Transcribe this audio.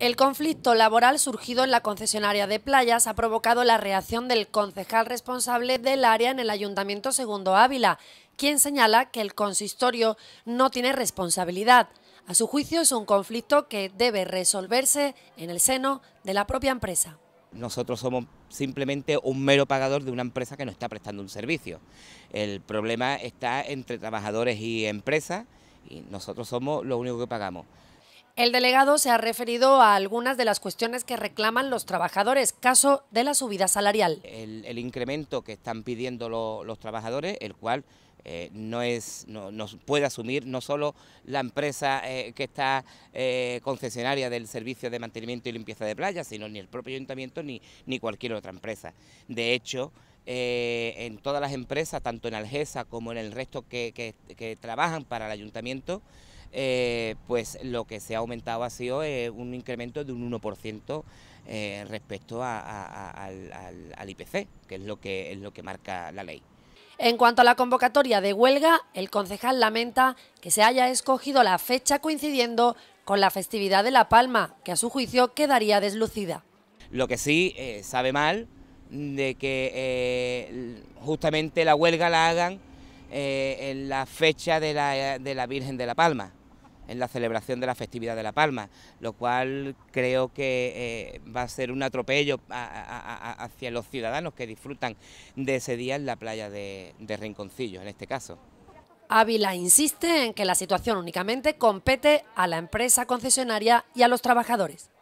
El conflicto laboral surgido en la concesionaria de playas ha provocado la reacción del concejal responsable del área en el Ayuntamiento Segundo Ávila, quien señala que el consistorio no tiene responsabilidad. A su juicio es un conflicto que debe resolverse en el seno de la propia empresa. Nosotros somos simplemente un mero pagador de una empresa que nos está prestando un servicio. El problema está entre trabajadores y empresa y nosotros somos lo único que pagamos. El delegado se ha referido a algunas de las cuestiones que reclaman los trabajadores, caso de la subida salarial. El, incremento que están pidiendo los trabajadores, el cual eh, no es no, puede asumir no solo la empresa eh, que está eh, concesionaria del servicio de mantenimiento y limpieza de playas, sino ni el propio ayuntamiento ni, ni cualquier otra empresa. De hecho, en todas las empresas, tanto en Algesa como en el resto que trabajan para el ayuntamiento, eh, pues lo que se ha aumentado ha sido eh, un incremento de un 1% eh, respecto al, IPC, que es lo que es lo que marca la ley. En cuanto a la convocatoria de huelga, el concejal lamenta que se haya escogido la fecha coincidiendo con la festividad de La Palma, que a su juicio quedaría deslucida. Lo que sí sabe mal de que justamente la huelga la hagan en la fecha de la Virgen de la Palma en la celebración de la festividad de La Palma, lo cual creo que eh, va a ser un atropello hacia los ciudadanos que disfrutan de ese día en la playa de, de Rinconcillo, en este caso. Ávila insiste en que la situación únicamente compete a la empresa concesionaria y a los trabajadores.